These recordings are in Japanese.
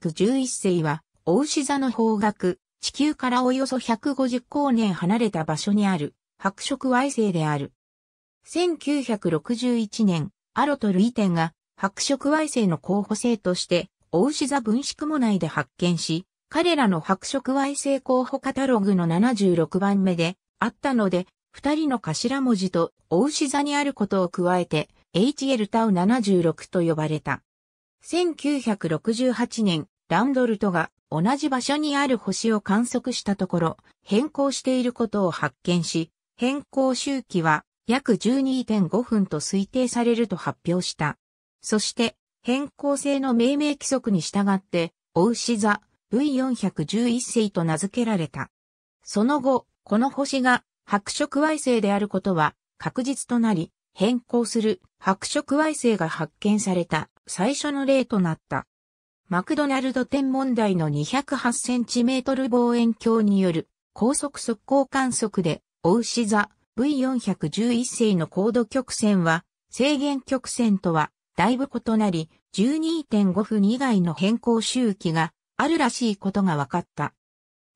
ク11世は、大牛座の方角、地球からおよそ150光年離れた場所にある、白色矮星である。1961年、アロトルイテンが、白色矮星の候補生として、大牛座分子雲内で発見し、彼らの白色矮星候補カタログの76番目であったので、二人の頭文字と大牛座にあることを加えて、HL タウ76と呼ばれた。1968年、ランドルトが同じ場所にある星を観測したところ、変更していることを発見し、変更周期は約12.5分と推定されると発表した。そして、変更性の命名規則に従って、お牛座 V411 世と名付けられた。その後、この星が白色矮星であることは確実となり、変更する白色矮星が発見された最初の例となった。マクドナルド天文台の2 0 8トル望遠鏡による高速速攻観測で、お牛座 V411 世の高度曲線は制限曲線とはだいぶ異なり、12.5分以外の変更周期があるらしいことが分かった。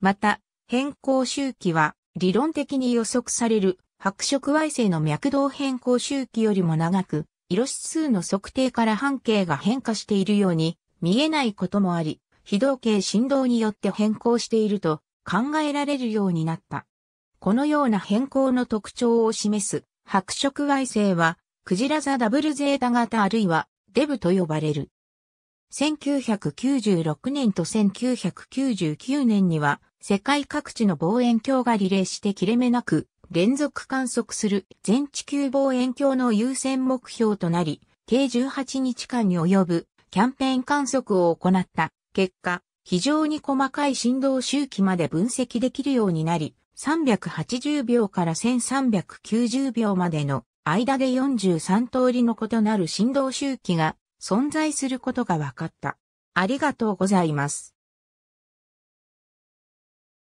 また、変更周期は理論的に予測される白色矮星の脈動変更周期よりも長く、色指数の測定から半径が変化しているように見えないこともあり、非同型振動によって変更していると考えられるようになった。このような変更の特徴を示す白色矮星は、クジラ座ダブルゼータ型あるいはデブと呼ばれる。1996年と1999年には、世界各地の望遠鏡がリレーして切れ目なく連続観測する全地球望遠鏡の優先目標となり、計18日間に及ぶキャンペーン観測を行った結果、非常に細かい振動周期まで分析できるようになり、380秒から1390秒までの間で43通りの異なる振動周期が存在することが分かった。ありがとうございます。